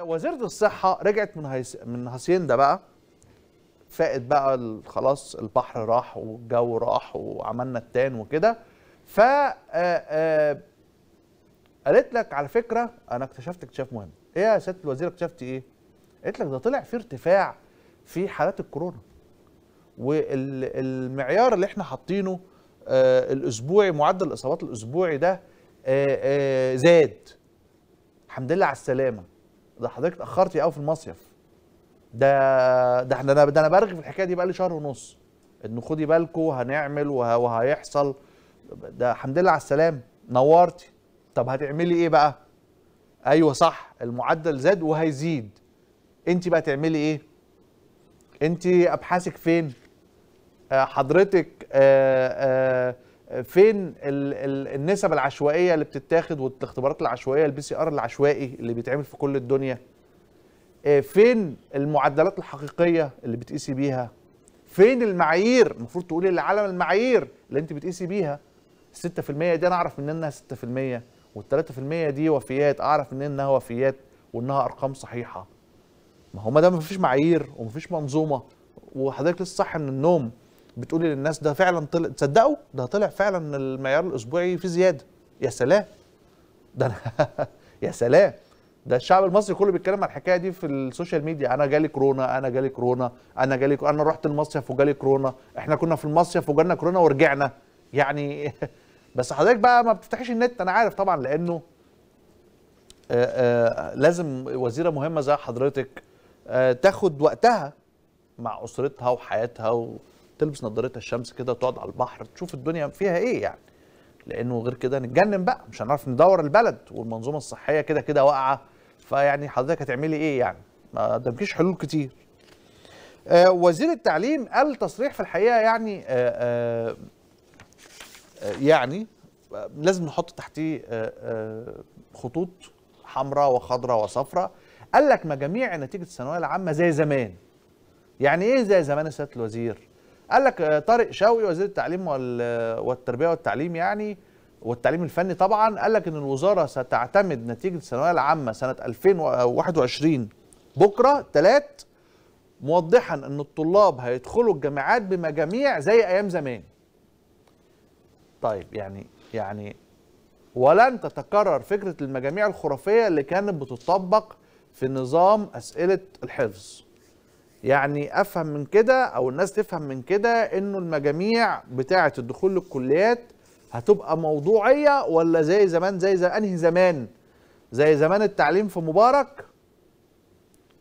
وزيرة الصحه رجعت من هيس... من هاسيندا بقى فاقت بقى خلاص البحر راح والجو راح وعملنا التان وكده ف قالت لك على فكره انا اكتشفت اكتشاف مهم ايه يا سياده الوزيرة اكتشفتي ايه قالت لك ده طلع في ارتفاع في حالات الكورونا والمعيار اللي احنا حاطينه آه الاسبوعي معدل الاصابات الاسبوعي ده آه آه زاد الحمد لله على السلامه ده حضرتك اتاخرتي قوي في المصيف ده ده احنا ده انا برغي في الحكايه دي بقالي شهر ونص انه خدي بالكو هنعمل وهيحصل ده الحمد لله على السلام نورتي طب هتعملي ايه بقى ايوه صح المعدل زاد وهيزيد انت بقى تعملي ايه انت ابحاثك فين آه، حضرتك آآ آه، آآ آه، فين الـ الـ النسب العشوائيه اللي بتتاخد والاختبارات العشوائيه البي سي ار العشوائي اللي بيتعمل في كل الدنيا آه، فين المعدلات الحقيقيه اللي بتقيسي بيها فين المعايير المفروض تقولي إيه للعالم المعايير اللي انت بتقيسي بيها 6% دي انا اعرف من انها 6% وال3% دي وفيات اعرف من انها وفيات وانها ارقام صحيحه ما هو ما دام مفيش معايير ومفيش منظومه وحضرتك لسه صاحي من النوم بتقولي للناس ده فعلا طلع تصدقوا ده طلع فعلا المعيار الاسبوعي في زياده يا سلام ده انا يا سلام ده الشعب المصري كله بيتكلم على الحكايه دي في السوشيال ميديا انا جالي كورونا انا جالي كورونا انا جالي كورونا. انا رحت المصيف وجالي كورونا احنا كنا في المصيف وجالنا كورونا ورجعنا يعني بس حضرتك بقى ما بتفتحيش النت انا عارف طبعا لانه آآ آآ لازم وزيره مهمه زي حضرتك تاخد وقتها مع اسرتها وحياتها و... تلبس نظارتها الشمس كده تقعد على البحر تشوف الدنيا فيها ايه يعني لانه غير كده نتجنن بقى مش هنعرف ندور البلد والمنظومه الصحيه كده كده واقعه فيعني حضرتك هتعملي ايه يعني ما قدامكيش حلول كتير آه وزير التعليم قال تصريح في الحقيقه يعني آه آه, آه، يعني لازم نحط تحتيه آه، آه، خطوط حمراء وخضراء وصفراء قال لك ما جميع نتيجه الثانويه العامه زي زمان يعني ايه زي زمان يا سياده الوزير قال لك آه، طارق شوقي وزير التعليم والتربيه والتعليم يعني والتعليم الفني طبعا قال لك ان الوزاره ستعتمد نتيجه الثانويه العامه سنه 2021 بكره ثلاث موضحا ان الطلاب هيدخلوا الجامعات بمجاميع زي ايام زمان. طيب يعني يعني ولن تتكرر فكره المجاميع الخرافيه اللي كانت بتطبق في نظام اسئله الحفظ. يعني افهم من كده او الناس تفهم من كده انه المجاميع بتاعه الدخول للكليات هتبقى موضوعيه ولا زي زمان زي زمان انهي زمان زي زمان التعليم في مبارك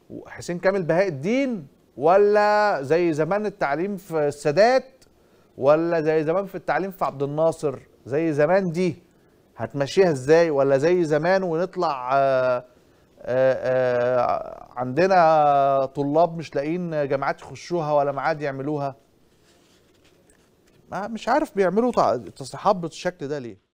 وحسين كامل بهاء الدين ولا زي زمان التعليم في السادات ولا زي زمان في التعليم في عبد الناصر زي زمان دي هتمشيها ازاي ولا زي زمان ونطلع آه آه، آه، عندنا طلاب مش لاقيين جامعات يخشوها ولا معاد يعملوها ما مش عارف بيعملوا تصليحات بالشكل ده ليه